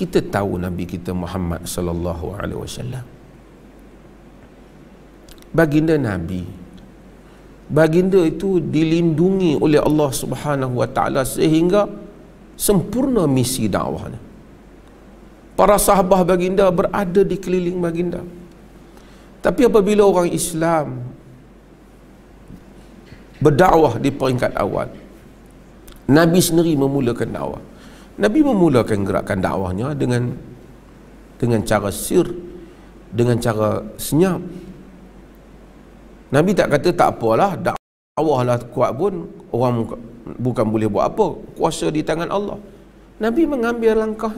kita tahu nabi kita Muhammad sallallahu alaihi wasallam baginda nabi baginda itu dilindungi oleh Allah Subhanahu wa taala sehingga sempurna misi dakwahnya para sahabat baginda berada di keliling baginda tapi apabila orang Islam berdakwah di peringkat awal nabi sendiri memulakan dakwah Nabi memulakan gerakan dakwahnya dengan dengan cara sir dengan cara senyap Nabi tak kata tak apalah dakwahlah kuat pun orang bukan boleh buat apa kuasa di tangan Allah Nabi mengambil langkah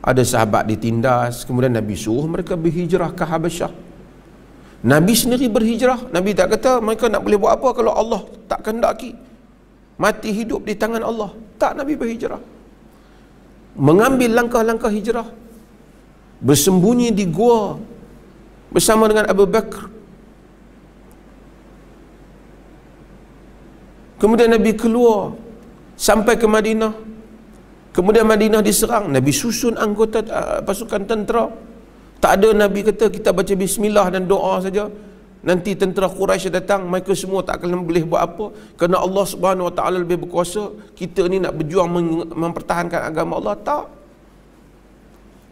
ada sahabat ditindas kemudian Nabi suruh mereka berhijrah ke Habasyah Nabi sendiri berhijrah Nabi tak kata mereka nak boleh buat apa kalau Allah takkan daki, mati hidup di tangan Allah tak Nabi berhijrah mengambil langkah-langkah hijrah bersembunyi di gua bersama dengan Abu Bakar kemudian Nabi keluar sampai ke Madinah kemudian Madinah diserang Nabi susun anggota uh, pasukan tentera tak ada Nabi kata kita baca bismillah dan doa saja Nanti tentera Quraisy datang, mereka semua tak akan boleh buat apa kerana Allah Subhanahu Wa Taala lebih berkuasa. Kita ni nak berjuang mempertahankan agama Allah tak?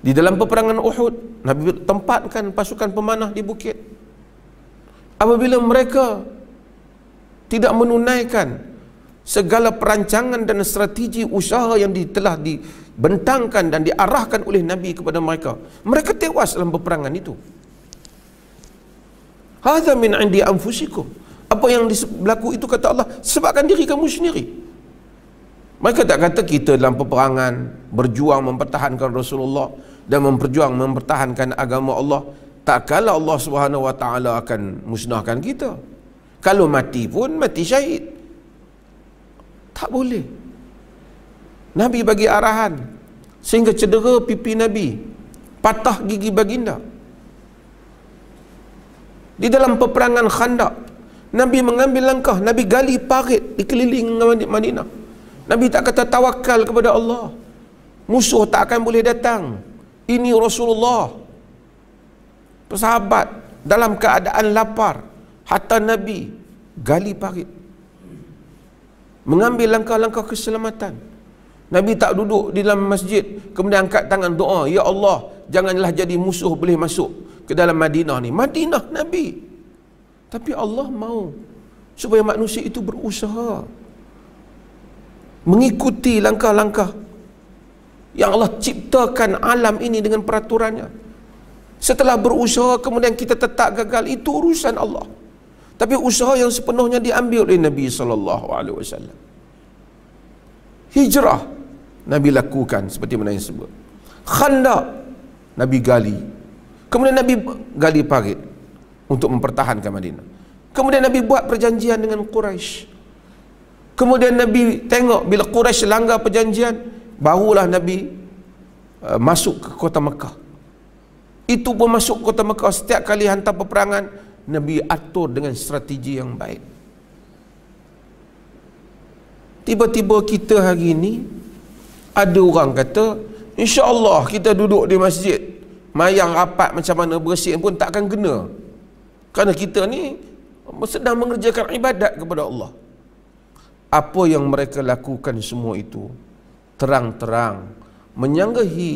Di dalam peperangan Uhud, Nabi tempatkan pasukan pemanah di bukit. Apabila mereka tidak menunaikan segala perancangan dan strategi usaha yang telah dibentangkan dan diarahkan oleh Nabi kepada mereka, mereka tewas dalam peperangan itu. Hadha min indi anfusikum. Apa yang berlaku itu kata Allah sebabkan diri kamu sendiri. Mereka tak kata kita dalam peperangan berjuang mempertahankan Rasulullah dan memperjuang mempertahankan agama Allah tak kala Allah Subhanahu wa taala akan musnahkan kita. Kalau mati pun mati syahid. Tak boleh. Nabi bagi arahan sehingga cedera pipi Nabi, patah gigi baginda di dalam peperangan Khandak, Nabi mengambil langkah Nabi gali parit di dikeliling Madinah Nabi tak kata tawakal kepada Allah musuh tak akan boleh datang ini Rasulullah persahabat dalam keadaan lapar hatta Nabi gali parit mengambil langkah-langkah keselamatan Nabi tak duduk di dalam masjid kemudian angkat tangan doa ya Allah janganlah jadi musuh boleh masuk ke dalam Madinah ni Madinah Nabi tapi Allah mau supaya manusia itu berusaha mengikuti langkah-langkah yang Allah ciptakan alam ini dengan peraturannya setelah berusaha kemudian kita tetap gagal itu urusan Allah tapi usaha yang sepenuhnya diambil oleh Nabi sallallahu alaihi wasallam hijrah Nabi lakukan seperti mana yang sebut khanda Nabi gali Kemudian Nabi gali parit untuk mempertahankan Madinah. Kemudian Nabi buat perjanjian dengan Quraisy. Kemudian Nabi tengok bila Quraisy langgar perjanjian, barulah Nabi uh, masuk ke kota Mekah. Itu pun masuk kota Mekah setiap kali hantar peperangan, Nabi atur dengan strategi yang baik. Tiba-tiba kita hari ini ada orang kata, insya-Allah kita duduk di masjid mayang rapat macam mana bersih pun takkan kena kerana kita ni sedang mengerjakan ibadat kepada Allah apa yang mereka lakukan semua itu terang-terang menyanggahi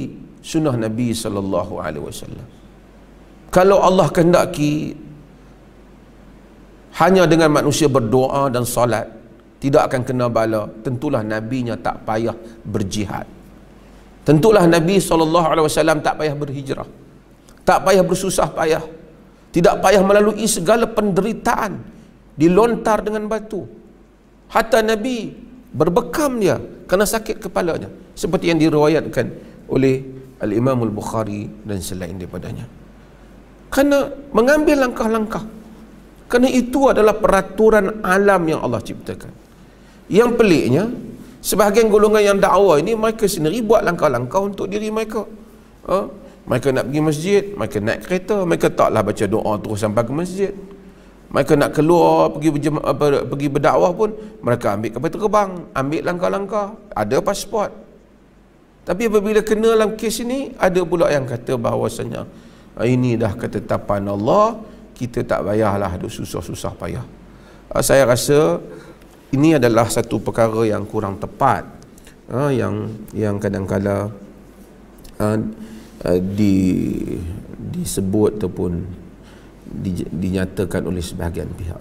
sunnah Nabi sallallahu alaihi wasallam kalau Allah kehendaki hanya dengan manusia berdoa dan salat tidak akan kena bala tentulah nabinya tak payah berjihad Tentulah Nabi SAW tak payah berhijrah. Tak payah bersusah payah. Tidak payah melalui segala penderitaan. Dilontar dengan batu. Hatta Nabi berbekam dia kerana sakit kepalanya. Seperti yang diriwayatkan oleh Al-Imam Al-Bukhari dan selain daripadanya. Kerana mengambil langkah-langkah. Kerana itu adalah peraturan alam yang Allah ciptakan. Yang peliknya, sebahagian golongan yang dakwah ini mereka sendiri buat langkah-langkah untuk diri mereka ha? mereka nak pergi masjid mereka naik kereta mereka taklah baca doa terus sampai ke masjid mereka nak keluar pergi pergi berdakwah pun mereka ambil kapal terbang ambil langkah-langkah ada pasport tapi apabila kena dalam kes ini ada pula yang kata bahawasanya ah, ini dah ketetapan Allah kita tak payahlah susah-susah payah ah, saya rasa ini adalah satu perkara yang kurang tepat uh, yang yang kadangkala uh, uh, di disebut ataupun di, dinyatakan oleh sebahagian pihak